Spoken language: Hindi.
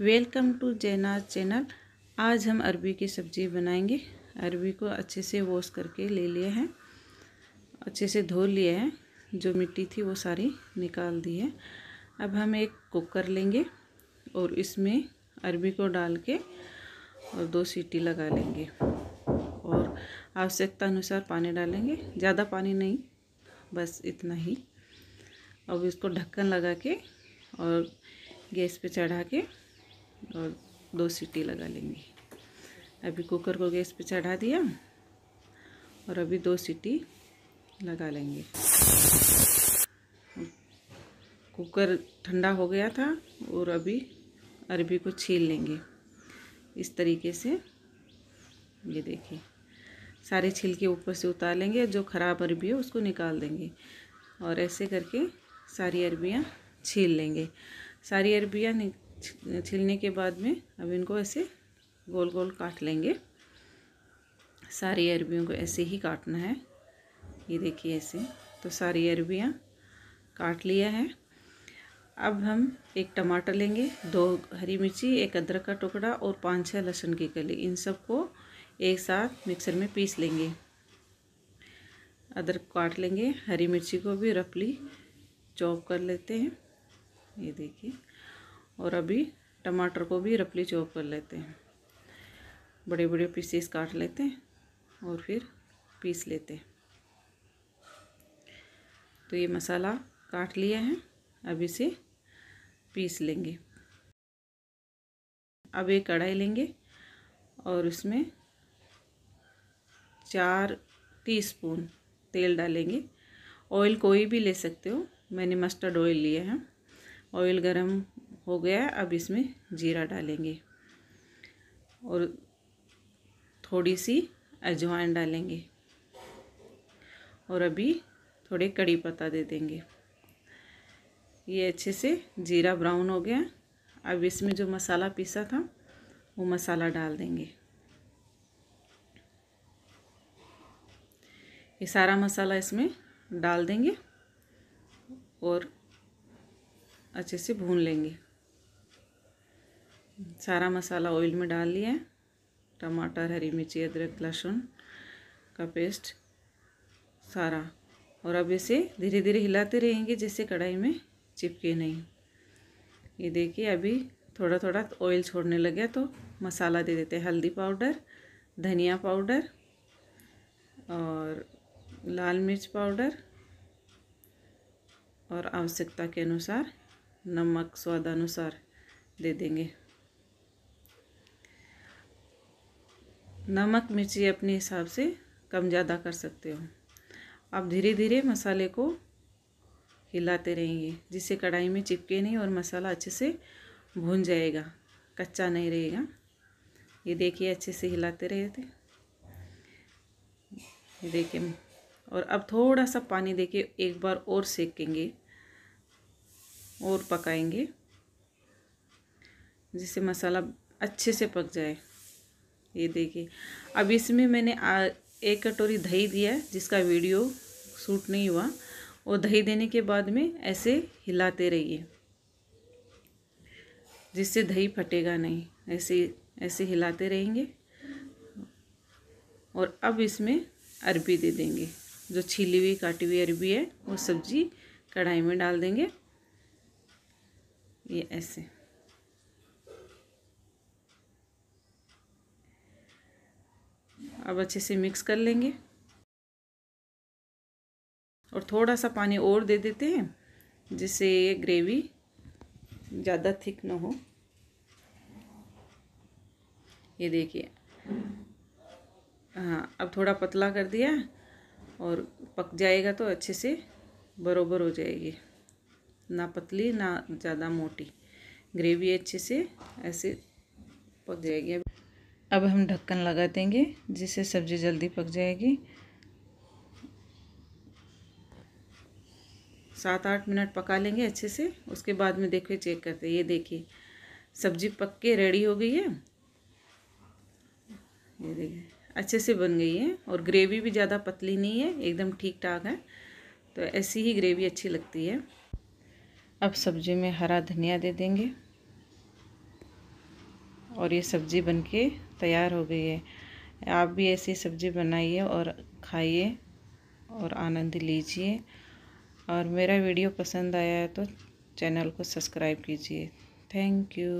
वेलकम टू जैना चैनल आज हम अरबी की सब्ज़ी बनाएंगे अरबी को अच्छे से वॉश करके ले लिए हैं अच्छे से धो लिए हैं जो मिट्टी थी वो सारी निकाल दी है अब हम एक कुकर लेंगे और इसमें अरबी को डाल के और दो सीटी लगा लेंगे और आवश्यकता अनुसार पानी डालेंगे ज़्यादा पानी नहीं बस इतना ही अब इसको ढक्कन लगा के और गैस पे चढ़ा के और दो सीटी लगा लेंगे अभी कुकर को गैस पे चढ़ा दिया और अभी दो सीटी लगा लेंगे कुकर ठंडा हो गया था और अभी अरबी को छील लेंगे इस तरीके से ये देखिए सारे छिलके ऊपर से उतार लेंगे जो ख़राब अरबी है उसको निकाल देंगे और ऐसे करके सारी अरबियाँ छील लेंगे सारी अरबियाँ छिलने के बाद में अब इनको ऐसे गोल गोल काट लेंगे सारी अरबियों को ऐसे ही काटना है ये देखिए ऐसे तो सारी अरबियाँ काट लिया है अब हम एक टमाटर लेंगे दो हरी मिर्ची एक अदरक का टुकड़ा और पाँच छः लहसुन की कली इन सबको एक साथ मिक्सर में पीस लेंगे अदरक काट लेंगे हरी मिर्ची को भी रफली चॉप कर लेते हैं ये देखिए और अभी टमाटर को भी रफली चॉप कर लेते हैं बड़े बड़े पीसेस काट लेते हैं और फिर पीस लेते हैं तो ये मसाला काट लिया है अब इसे पीस लेंगे अब एक कढ़ाई लेंगे और उसमें चार टीस्पून तेल डालेंगे ऑयल कोई भी ले सकते हो मैंने मस्टर्ड ऑयल लिया है ऑयल गरम हो गया है अब इसमें जीरा डालेंगे और थोड़ी सी अजवाइन डालेंगे और अभी थोड़े कड़ी पत्ता दे देंगे ये अच्छे से जीरा ब्राउन हो गया अब इसमें जो मसाला पीसा था वो मसाला डाल देंगे ये सारा मसाला इसमें डाल देंगे और अच्छे से भून लेंगे सारा मसाला ऑयल में डाल लिया टमाटर हरी मिर्ची अदरक लहसुन का पेस्ट सारा और अब इसे धीरे धीरे हिलाते रहेंगे जिससे कढ़ाई में चिपके नहीं ये देखिए अभी थोड़ा थोड़ा ऑयल छोड़ने लग गया तो मसाला दे देते हैं हल्दी पाउडर धनिया पाउडर और लाल मिर्च पाउडर और आवश्यकता के अनुसार नमक स्वादानुसार दे देंगे नमक मिर्ची अपने हिसाब से कम ज़्यादा कर सकते हो आप धीरे धीरे मसाले को हिलाते रहेंगे जिससे कढ़ाई में चिपके नहीं और मसाला अच्छे से भून जाएगा कच्चा नहीं रहेगा ये देखिए अच्छे से हिलाते रहे थे ये देखिए और अब थोड़ा सा पानी देके एक बार और सेकेंगे और पकाएंगे जिससे मसाला अच्छे से पक जाए ये देखिए अब इसमें मैंने एक कटोरी दही दिया है जिसका वीडियो सूट नहीं हुआ और दही देने के बाद में ऐसे हिलाते रहिए जिससे दही फटेगा नहीं ऐसे ऐसे हिलाते रहेंगे और अब इसमें अरबी दे देंगे जो छीली हुई काटी हुई अरबी है वो सब्जी कढ़ाई में डाल देंगे ये ऐसे अब अच्छे से मिक्स कर लेंगे और थोड़ा सा पानी और दे देते हैं जिससे ये ग्रेवी ज़्यादा थिक ना हो ये देखिए हाँ अब थोड़ा पतला कर दिया और पक जाएगा तो अच्छे से बरोबर हो जाएगी ना पतली ना ज़्यादा मोटी ग्रेवी अच्छे से ऐसे पक जाएगी अब हम ढक्कन लगा देंगे जिससे सब्ज़ी जल्दी पक जाएगी सात आठ मिनट पका लेंगे अच्छे से उसके बाद में देखिए चेक करते ये देखिए सब्ज़ी पक के रेडी हो गई है ये देखिए अच्छे से बन गई है और ग्रेवी भी ज़्यादा पतली नहीं है एकदम ठीक ठाक है तो ऐसी ही ग्रेवी अच्छी लगती है अब सब्ज़ी में हरा धनिया दे देंगे और ये सब्ज़ी बनके तैयार हो गई है आप भी ऐसी सब्ज़ी बनाइए और खाइए और आनंद लीजिए और मेरा वीडियो पसंद आया है तो चैनल को सब्सक्राइब कीजिए थैंक यू